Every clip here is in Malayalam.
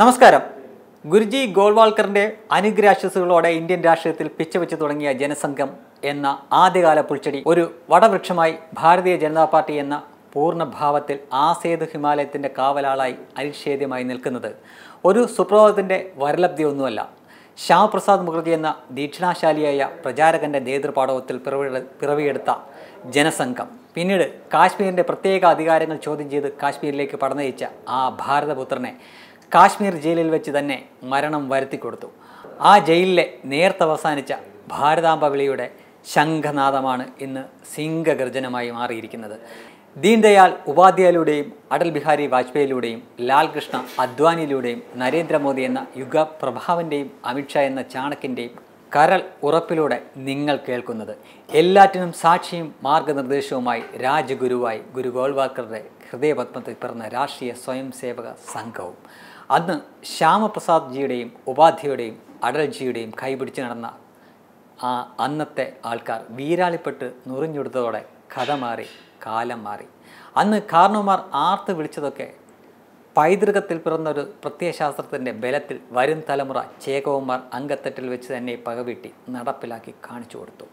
നമസ്കാരം ഗുരുജി ഗോൾവാൾക്കറിൻ്റെ അനുഗ്രാശസുകളോടെ ഇന്ത്യൻ രാഷ്ട്രീയത്തിൽ പിച്ചവെച്ച് തുടങ്ങിയ ജനസംഘം എന്ന ആദ്യകാല പുൽച്ചെടി ഒരു വടവൃക്ഷമായി ഭാരതീയ ജനതാ പാർട്ടി എന്ന പൂർണ്ണഭാവത്തിൽ ആസേതു ഹിമാലയത്തിൻ്റെ കാവലാളായി അനിഷേധ്യമായി നിൽക്കുന്നത് ഒരു സുപ്രഭാതത്തിൻ്റെ വരലബ്ധിയൊന്നുമല്ല ശ്യാമപ്രസാദ് മുഖർജി എന്ന ദീക്ഷണാശാലിയായ പ്രചാരകൻ്റെ നേതൃപാടവത്തിൽ പിറവി പിറവിയെടുത്ത ജനസംഘം പിന്നീട് കാശ്മീരിൻ്റെ പ്രത്യേക അധികാരങ്ങൾ ചോദ്യം ചെയ്ത് കാശ്മീരിലേക്ക് പടന്നയിച്ച ആ ഭാരതപുത്രനെ കാശ്മീർ ജയിലിൽ വെച്ച് തന്നെ മരണം കൊടുത്തു ആ ജയിലിലെ നേർത്തവസാനിച്ച ഭാരതാംബ ശംഖനാദമാണ് ഇന്ന് സിംഗഗർജനമായി മാറിയിരിക്കുന്നത് ദീൻദയാൽ ഉപാധ്യായയിലൂടെയും അടൽ ബിഹാരി വാജ്പേയിലൂടെയും ലാൽകൃഷ്ണ അദ്വാനിയിലൂടെയും നരേന്ദ്രമോദി എന്ന പ്രഭാവൻ്റെയും അമിത്ഷാ എന്ന ചാണക്കിൻ്റെയും കരൾ ഉറപ്പിലൂടെ നിങ്ങൾ കേൾക്കുന്നത് എല്ലാറ്റിനും സാക്ഷിയും മാർഗനിർദ്ദേശവുമായി രാജഗുരുവായി ഗുരു ഗോൾവാക്കറുടെ ഹൃദയപത്മത്തിൽ പിറന്ന രാഷ്ട്രീയ സ്വയം സംഘവും അന്ന് ജിയുടെയും ഉപാധ്യയുടെയും അടൽജിയുടെയും കൈപിടിച്ച് നടന്ന ആ അന്നത്തെ ആൾക്കാർ വീരാളിപ്പെട്ട് നുറിഞ്ഞെടുത്തതോടെ കഥ മാറി കാലം മാറി അന്ന് കാരണവന്മാർ ആർത്ത് വിളിച്ചതൊക്കെ പൈതൃകത്തിൽ പിറന്നൊരു പ്രത്യയശാസ്ത്രത്തിൻ്റെ ബലത്തിൽ വരും തലമുറ ചേകവന്മാർ അംഗത്തെട്ടിൽ വെച്ച് തന്നെ പകവീട്ടി നടപ്പിലാക്കി കാണിച്ചു കൊടുത്തു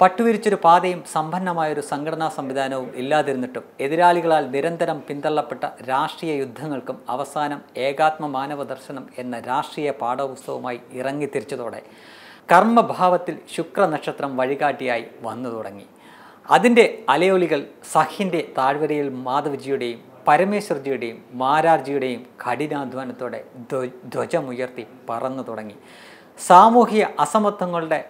പട്ടുവിരിച്ചൊരു പാതയും സമ്പന്നമായൊരു സംഘടനാ സംവിധാനവും ഇല്ലാതിരുന്നിട്ടും എതിരാളികളാൽ നിരന്തരം പിന്തള്ളപ്പെട്ട രാഷ്ട്രീയ യുദ്ധങ്ങൾക്കും അവസാനം ഏകാത്മ മാനവ ദർശനം എന്ന രാഷ്ട്രീയ പാഠപുസ്തകവുമായി ഇറങ്ങിത്തിരിച്ചതോടെ കർമ്മഭാവത്തിൽ ശുക്രനക്ഷത്രം വഴികാട്ടിയായി വന്നു തുടങ്ങി അതിൻ്റെ അലയൊളികൾ സഹിൻ്റെ താഴ്വരയിൽ മാധവ്ജിയുടെയും പരമേശ്വർജിയുടെയും മാരാർജിയുടെയും കഠിനാധ്വാനത്തോടെ ധ്വജമുയർത്തി പറന്നു തുടങ്ങി സാമൂഹിക അസമത്വങ്ങളുടെ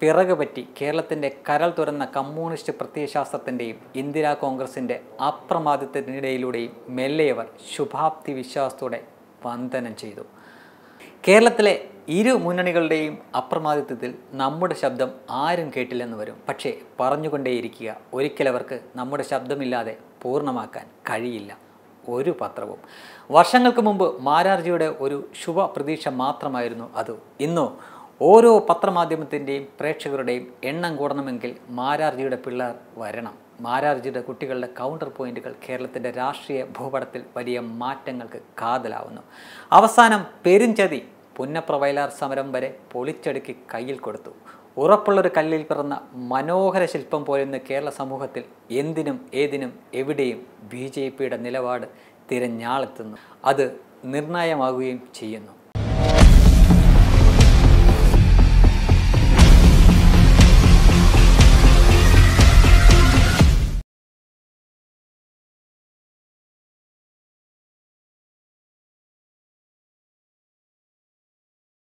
പിറകു പറ്റി കേരളത്തിൻ്റെ കരൾ തുറന്ന കമ്മ്യൂണിസ്റ്റ് പ്രത്യയശാസ്ത്രത്തിൻ്റെയും ഇന്ദിരാ കോൺഗ്രസിൻ്റെ അപ്രമാദത്തിനിടയിലൂടെയും മെല്ലെയവർ ശുഭാപ്തി വിശ്വാസത്തോടെ വന്ദനം ചെയ്തു കേരളത്തിലെ ഇരു മുന്നണികളുടെയും അപ്രമാദിത്വത്തിൽ നമ്മുടെ ശബ്ദം ആരും കേട്ടില്ലെന്ന് വരും പക്ഷേ പറഞ്ഞുകൊണ്ടേയിരിക്കുക ഒരിക്കലവർക്ക് നമ്മുടെ ശബ്ദമില്ലാതെ പൂർണ്ണമാക്കാൻ കഴിയില്ല ഒരു പത്രവും വർഷങ്ങൾക്ക് മുമ്പ് മാരാർജിയുടെ ഒരു ശുഭ പ്രതീക്ഷ മാത്രമായിരുന്നു അത് ഇന്നോ ഓരോ പത്രമാധ്യമത്തിൻ്റെയും പ്രേക്ഷകരുടെയും എണ്ണം കൂടണമെങ്കിൽ മാരാർജിയുടെ പിള്ളേർ വരണം മാരാർജിയുടെ കുട്ടികളുടെ കൗണ്ടർ പോയിന്റുകൾ കേരളത്തിൻ്റെ രാഷ്ട്രീയ ഭൂപടത്തിൽ വലിയ മാറ്റങ്ങൾക്ക് കാതലാവുന്നു അവസാനം പെരുംചതി പുന്നപ്ര വയലാർ സമരം വരെ പൊളിച്ചടുക്കി കയ്യിൽ കൊടുത്തു ഉറപ്പുള്ളൊരു കല്ലിൽ പിറന്ന മനോഹര ശില്പം പോലെന്ന് കേരള സമൂഹത്തിൽ എന്തിനും ഏതിനും എവിടെയും ബി ജെ പിയുടെ നിലപാട് തിരഞ്ഞാളെത്തുന്നു അത് നിർണായകമാകുകയും ചെയ്യുന്നു